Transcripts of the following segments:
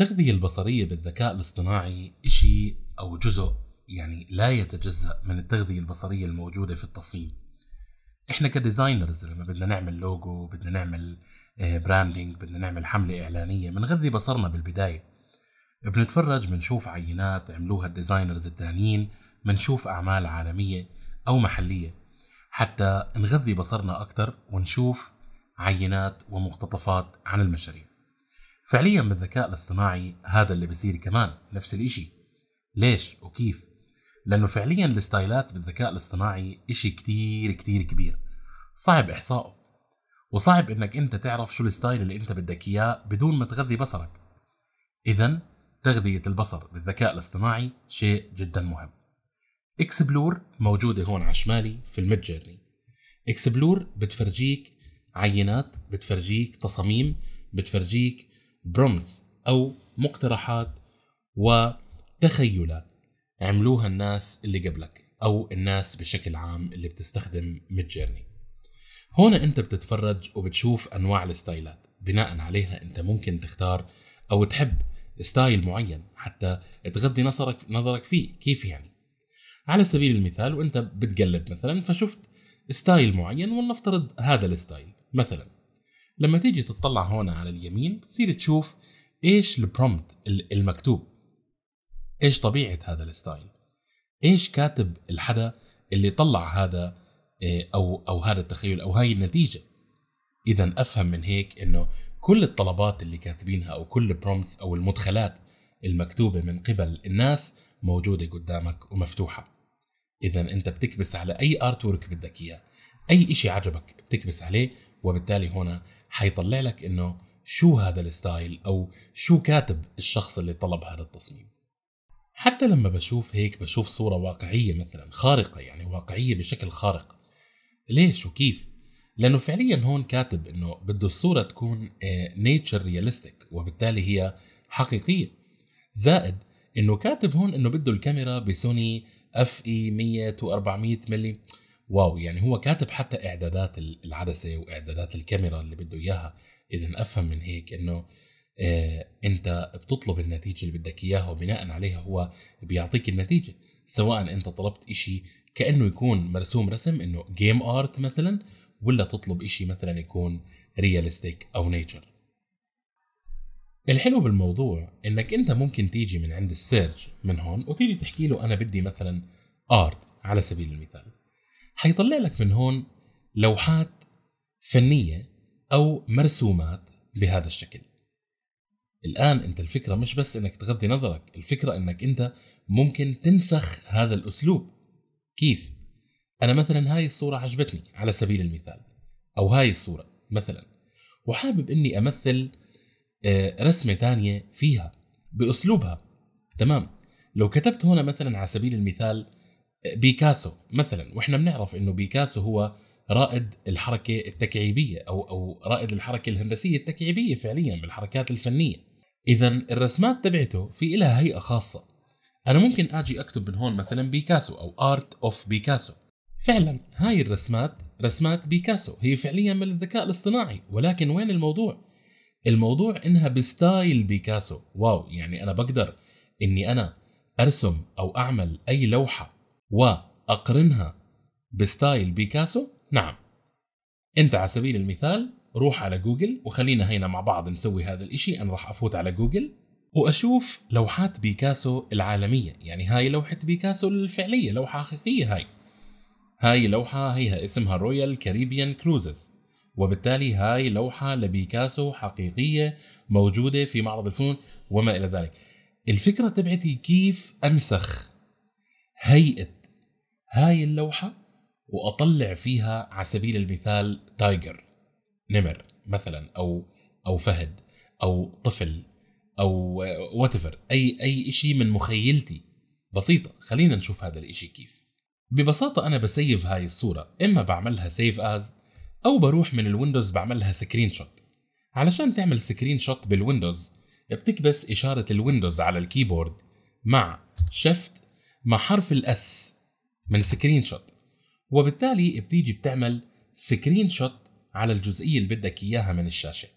التغذية البصرية بالذكاء الاصطناعي شيء أو جزء يعني لا يتجزأ من التغذية البصرية الموجودة في التصميم احنا كديزاينرز لما بدنا نعمل لوجو بدنا نعمل براندنج آه، بدنا نعمل حملة إعلانية بنغذي بصرنا بالبداية بنتفرج بنشوف عينات عملوها الديزاينرز التانيين بنشوف أعمال عالمية أو محلية حتى نغذي بصرنا أكتر ونشوف عينات ومقتطفات عن المشاريع فعليا بالذكاء الاصطناعي هذا اللي بصير كمان نفس الإشي ليش وكيف؟ لأنه فعليا الستايلات بالذكاء الاصطناعي إشي كتير كتير كبير صعب إحصائه وصعب إنك أنت تعرف شو الستايل اللي أنت بدك إياه بدون ما تغذي بصرك إذا تغذية البصر بالذكاء الاصطناعي شيء جدا مهم اكسبلور موجودة هون على شمالي في الميد جيرني اكسبلور بتفرجيك عينات بتفرجيك تصاميم بتفرجيك برومتس أو مقترحات وتخيلات عملوها الناس اللي قبلك أو الناس بشكل عام اللي بتستخدم ميد جيرني هنا أنت بتتفرج وبتشوف أنواع الستايلات بناء عليها أنت ممكن تختار أو تحب ستايل معين حتى تغذي نظرك نظرك فيه كيف يعني على سبيل المثال وانت بتقلب مثلا فشفت ستايل معين ولنفترض هذا الستايل مثلا لما تيجي تطلع هون على اليمين تصير تشوف ايش البرومت المكتوب ايش طبيعه هذا الستايل ايش كاتب الحدا اللي طلع هذا إيه، او او هذا التخيل او هاي النتيجه اذا افهم من هيك انه كل الطلبات اللي كاتبينها او كل البرومتس او المدخلات المكتوبه من قبل الناس موجوده قدامك ومفتوحه اذا انت بتكبس على اي ارت ورك بدك اياه اي شيء عجبك بتكبس عليه وبالتالي هنا حيطلع لك انه شو هذا الستايل او شو كاتب الشخص اللي طلب هذا التصميم حتى لما بشوف هيك بشوف صورة واقعية مثلا خارقة يعني واقعية بشكل خارق ليش وكيف؟ لأنه فعليا هون كاتب أنه بده الصورة تكون نيتشر آه، رياليستيك وبالتالي هي حقيقية زائد أنه كاتب هون أنه بده الكاميرا بسوني اف اي 100 و 400 ملي واو يعني هو كاتب حتى اعدادات العدسه واعدادات الكاميرا اللي بده اياها اذا افهم من هيك انه آه انت بتطلب النتيجه اللي بدك اياها وبناء عليها هو بيعطيك النتيجه سواء انت طلبت إشي كانه يكون مرسوم رسم انه جيم ارت مثلا ولا تطلب إشي مثلا يكون رياليستيك او نيتشر الحلو بالموضوع انك انت ممكن تيجي من عند السيرج من هون وتيجي تحكي له انا بدي مثلا ارت على سبيل المثال حيطلع لك من هون لوحات فنيه او مرسومات بهذا الشكل الان انت الفكره مش بس انك تغذي نظرك الفكره انك انت ممكن تنسخ هذا الاسلوب كيف انا مثلا هاي الصوره عجبتني على سبيل المثال او هاي الصوره مثلا وحابب اني امثل آه، رسمه ثانيه فيها باسلوبها تمام لو كتبت هنا مثلا على سبيل المثال بيكاسو مثلا واحنا بنعرف انه بيكاسو هو رائد الحركه التكعيبيه او او رائد الحركه الهندسيه التكعيبيه فعليا بالحركات الفنيه اذا الرسمات تبعته في لها هيئه خاصه انا ممكن اجي اكتب من هون مثلا بيكاسو او ارت اوف بيكاسو فعلا هاي الرسمات رسمات بيكاسو هي فعليا من الذكاء الاصطناعي ولكن وين الموضوع الموضوع انها بستايل بيكاسو واو يعني انا بقدر اني انا ارسم او اعمل اي لوحه وأقرنها بستايل بيكاسو نعم أنت على سبيل المثال روح على جوجل وخلينا هنا مع بعض نسوي هذا الإشي أنا راح أفوت على جوجل وأشوف لوحات بيكاسو العالمية يعني هاي لوحة بيكاسو الفعلية لوحة حقيقية هاي هاي لوحة هيها اسمها رويال كاريبيان كروزز وبالتالي هاي لوحة لبيكاسو حقيقية موجودة في معرض الفنون وما إلى ذلك الفكرة تبعتي كيف أنسخ هيئة هاي اللوحة وأطلع فيها على سبيل المثال تايجر نمر مثلا أو أو فهد أو طفل أو واتفر أي أي شيء من مخيلتي بسيطة خلينا نشوف هذا الإشي كيف ببساطة أنا بسيف هاي الصورة إما بعملها سيف أز أو بروح من الويندوز بعملها سكرين شوت علشان تعمل سكرين شوت بالويندوز بتكبس إشارة الويندوز على الكيبورد مع شفت مع حرف الأس من سكرين شوت وبالتالي بتيجي بتعمل سكرين شوت على الجزئية اللي بدك إياها من الشاشة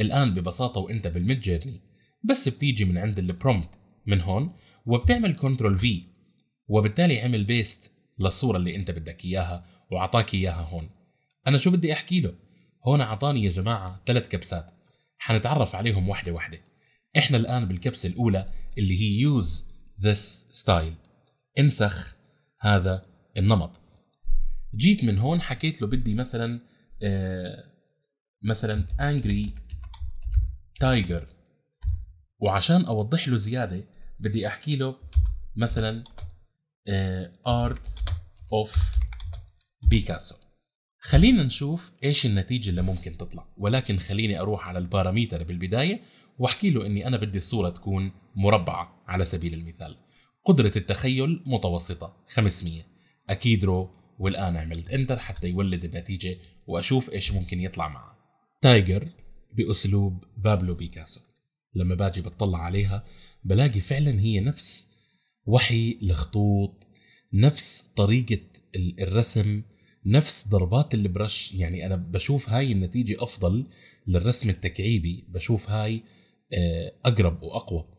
الآن ببساطة وإنت بالميد جيرني بس بتيجي من عند البرومت من هون وبتعمل كنترول في وبالتالي عمل بيست للصورة اللي أنت بدك إياها وعطاك إياها هون أنا شو بدي أحكي له هون عطاني يا جماعة ثلاث كبسات حنتعرف عليهم واحدة واحدة احنا الآن بالكبسة الأولى اللي هي use this style انسخ هذا النمط جيت من هون حكيت له بدي مثلا آه مثلا انجري تايجر وعشان اوضح له زياده بدي احكي له مثلا ارت اوف بيكاسو خلينا نشوف ايش النتيجه اللي ممكن تطلع ولكن خليني اروح على الباراميتر بالبدايه واحكي له اني انا بدي الصوره تكون مربعه على سبيل المثال قدرة التخيل متوسطة 500 أكيد رو والآن عملت انتر حتى يولد النتيجة وأشوف إيش ممكن يطلع معه تايجر بأسلوب بابلو بيكاسو لما باجي بتطلع عليها بلاقي فعلا هي نفس وحي الخطوط نفس طريقة الرسم نفس ضربات البرش يعني أنا بشوف هاي النتيجة أفضل للرسم التكعيبي بشوف هاي آه، أقرب وأقوى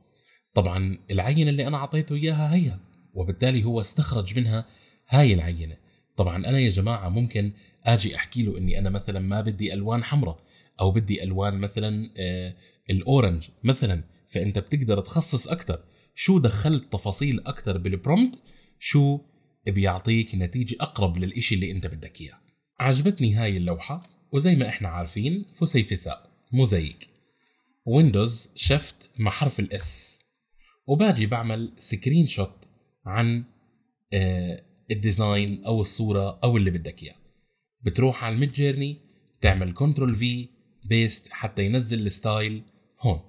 طبعا العينة اللي أنا أعطيته إياها هيها وبالتالي هو استخرج منها هاي العينة طبعا أنا يا جماعة ممكن أجي أحكي له أني أنا مثلا ما بدي ألوان حمراء أو بدي ألوان مثلا آه، الأورنج مثلا فأنت بتقدر تخصص أكثر شو دخلت تفاصيل أكثر بالبرومت شو بيعطيك نتيجة أقرب للإشي اللي أنت بدك إياه عجبتني هاي اللوحة وزي ما إحنا عارفين فسيفساء مزيك ويندوز شفت مع حرف الإس وباجي بعمل سكرين شوت عن آه، الديزاين او الصوره او اللي بدك اياه بتروح على الميد جيرني بتعمل كنترول في بيست حتى ينزل الستايل هون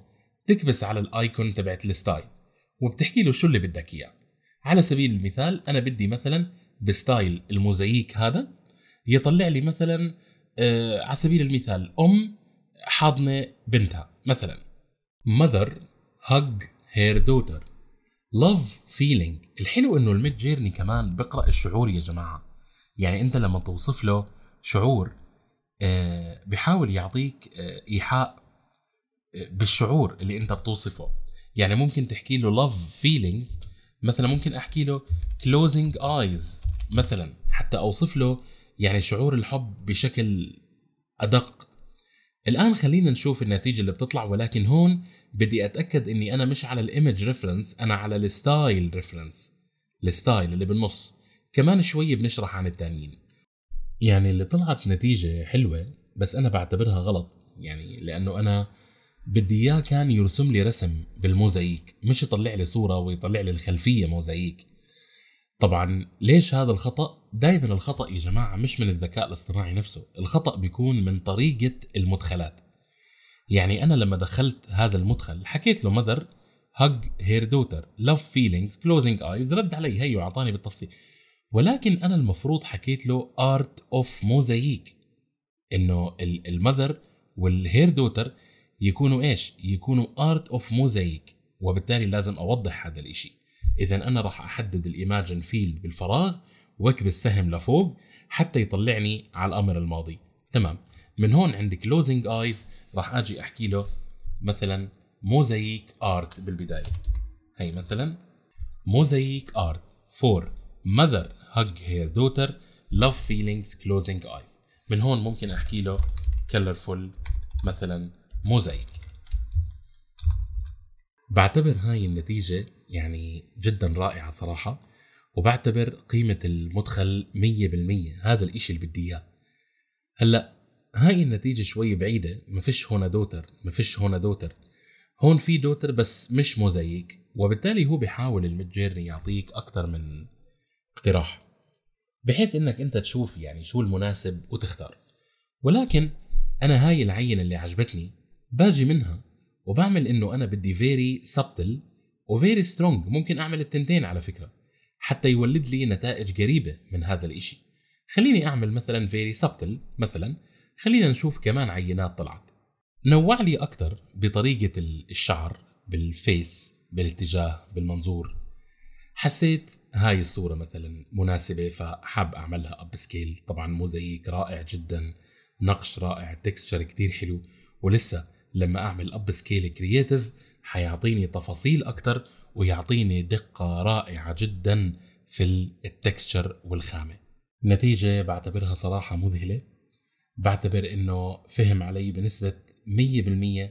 تكبس على الايكون تبعت الستايل وبتحكي له شو اللي بدك اياه على سبيل المثال انا بدي مثلا بستايل الموزاييك هذا يطلع لي مثلا آه على سبيل المثال ام حاضنه بنتها مثلا mother hug هير دوتر لاف فيلينج الحلو انه الميد جيرني كمان بقرا الشعور يا جماعه يعني انت لما توصف له شعور آه، بحاول يعطيك آه، ايحاء آه، بالشعور اللي انت بتوصفه يعني ممكن تحكي له لاف فيلينج مثلا ممكن احكي له كلوزنج ايز مثلا حتى اوصف له يعني شعور الحب بشكل ادق الان خلينا نشوف النتيجه اللي بتطلع ولكن هون بدي اتاكد اني انا مش على الايمج ريفرنس انا على الستايل ريفرنس الستايل اللي بالنص كمان شوي بنشرح عن التانيين يعني اللي طلعت نتيجة حلوة بس أنا بعتبرها غلط يعني لأنه أنا بدي إياه كان يرسم لي رسم بالموزايك مش يطلع لي صورة ويطلع لي الخلفية موزايك طبعا ليش هذا الخطأ؟ دائما الخطأ يا جماعة مش من الذكاء الاصطناعي نفسه الخطأ بيكون من طريقة المدخلات يعني انا لما دخلت هذا المدخل حكيت له مذر هاج هير دوتر لاف فيلينجز كلوزنج ايز رد علي هي واعطاني بالتفصيل ولكن انا المفروض حكيت له ارت اوف موزاييك انه المذر والهير دوتر يكونوا ايش؟ يكونوا ارت اوف موزاييك وبالتالي لازم اوضح هذا الاشي اذا انا راح احدد الايماجن فيلد بالفراغ واكبس سهم لفوق حتى يطلعني على الامر الماضي تمام من هون عندي كلوزنج ايز راح اجي احكي له مثلا موزايك ارت بالبدايه هي مثلا موزايك ارت فور mother hug her daughter love feelings closing eyes من هون ممكن احكي له colorful مثلا موزايك بعتبر هاي النتيجة يعني جدا رائعة صراحة وبعتبر قيمة المدخل 100% هذا الاشي اللي بدي اياه هلأ هاي النتيجة شوي بعيدة ما فيش هنا دوتر ما فيش هنا دوتر هون في دوتر بس مش موزايك وبالتالي هو بيحاول الميد جيرني يعطيك اكثر من اقتراح بحيث انك انت تشوف يعني شو المناسب وتختار ولكن انا هاي العينه اللي عجبتني باجي منها وبعمل انه انا بدي فيري سبتل وفيري سترونج ممكن اعمل التنتين على فكره حتى يولد لي نتائج قريبه من هذا الاشي خليني اعمل مثلا فيري سبتل مثلا خلينا نشوف كمان عينات طلعت نوع لي أكثر بطريقة الشعر بالفيس بالاتجاه بالمنظور حسيت هاي الصورة مثلا مناسبة فحاب أعملها أب سكيل طبعا موزيك رائع جدا نقش رائع تكستشر كتير حلو ولسه لما أعمل أب سكيل كرياتيف حيعطيني تفاصيل أكتر ويعطيني دقة رائعة جدا في التكستشر والخامة نتيجة بعتبرها صراحة مذهلة بعتبر انه فهم علي بنسبة 100%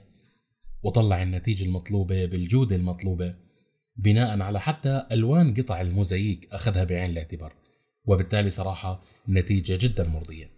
وطلع النتيجة المطلوبة بالجودة المطلوبة بناء على حتى الوان قطع الموزاييك اخذها بعين الاعتبار وبالتالي صراحة نتيجة جدا مرضية